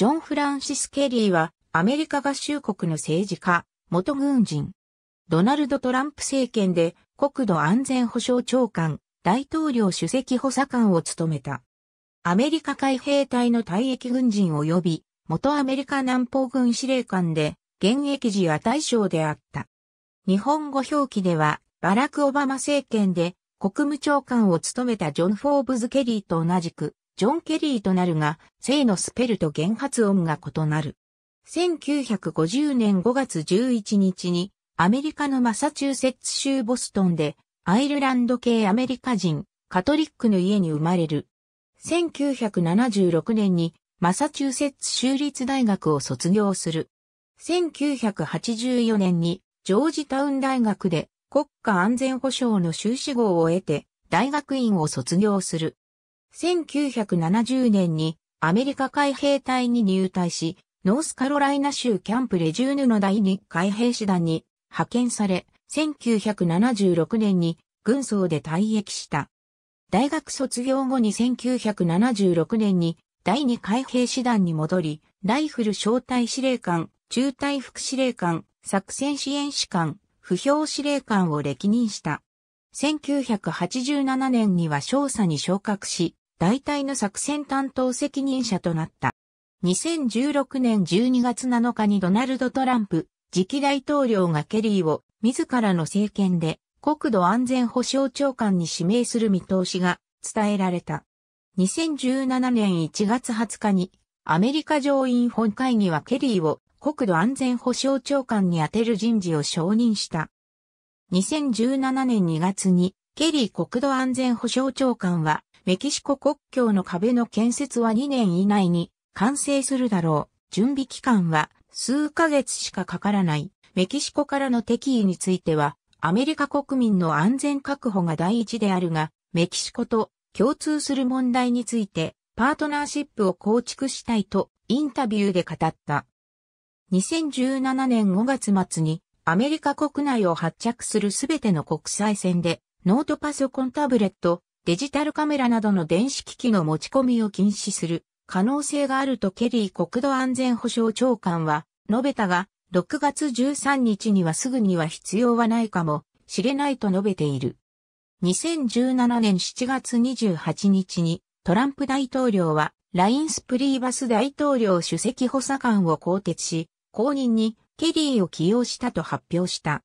ジョン・フランシス・ケリーは、アメリカ合衆国の政治家、元軍人。ドナルド・トランプ政権で、国土安全保障長官、大統領首席補佐官を務めた。アメリカ海兵隊の退役軍人及び、元アメリカ南方軍司令官で、現役時は大将であった。日本語表記では、バラク・オバマ政権で、国務長官を務めたジョン・フォーブズ・ケリーと同じく、ジョン・ケリーとなるが、姓のスペルと原発音が異なる。1950年5月11日に、アメリカのマサチューセッツ州ボストンで、アイルランド系アメリカ人、カトリックの家に生まれる。1976年に、マサチューセッツ州立大学を卒業する。1984年に、ジョージタウン大学で、国家安全保障の修士号を得て、大学院を卒業する。1970年にアメリカ海兵隊に入隊し、ノースカロライナ州キャンプレジューヌの第2海兵士団に派遣され、1976年に軍曹で退役した。大学卒業後に1976年に第2海兵士団に戻り、ライフル小隊司令官、中隊副司令官、作戦支援士官、不評司令官を歴任した。1987年には少佐に昇格し、大体の作戦担当責任者となった。2016年12月7日にドナルド・トランプ、次期大統領がケリーを自らの政権で国土安全保障長官に指名する見通しが伝えられた。2017年1月20日にアメリカ上院本会議はケリーを国土安全保障長官に充てる人事を承認した。2017年2月にケリー国土安全保障長官はメキシコ国境の壁の建設は2年以内に完成するだろう。準備期間は数ヶ月しかかからない。メキシコからの敵意については、アメリカ国民の安全確保が第一であるが、メキシコと共通する問題について、パートナーシップを構築したいとインタビューで語った。2017年5月末にアメリカ国内を発着するすべての国際線でノートパソコンタブレット、デジタルカメラなどの電子機器の持ち込みを禁止する可能性があるとケリー国土安全保障長官は述べたが、6月13日にはすぐには必要はないかもしれないと述べている。2017年7月28日にトランプ大統領はラインスプリーバス大統領首席補佐官を更迭し、後任にケリーを起用したと発表した。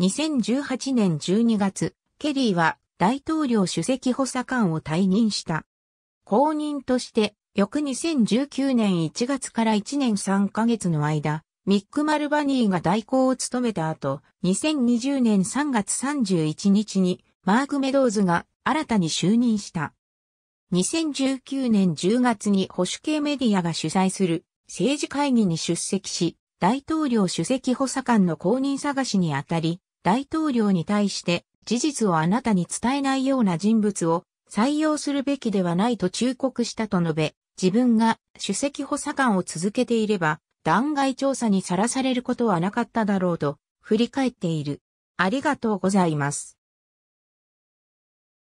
2018年12月、ケリーは大統領主席補佐官を退任した。後任として、翌2019年1月から1年3ヶ月の間、ミック・マルバニーが代行を務めた後、2020年3月31日にマーク・メドーズが新たに就任した。2019年10月に保守系メディアが主催する政治会議に出席し、大統領主席補佐官の公認探しにあたり、大統領に対して事実をあなたに伝えないような人物を採用するべきではないと忠告したと述べ、自分が首席補佐官を続けていれば、弾劾調査にさらされることはなかっただろうと振り返っている。ありがとうございます。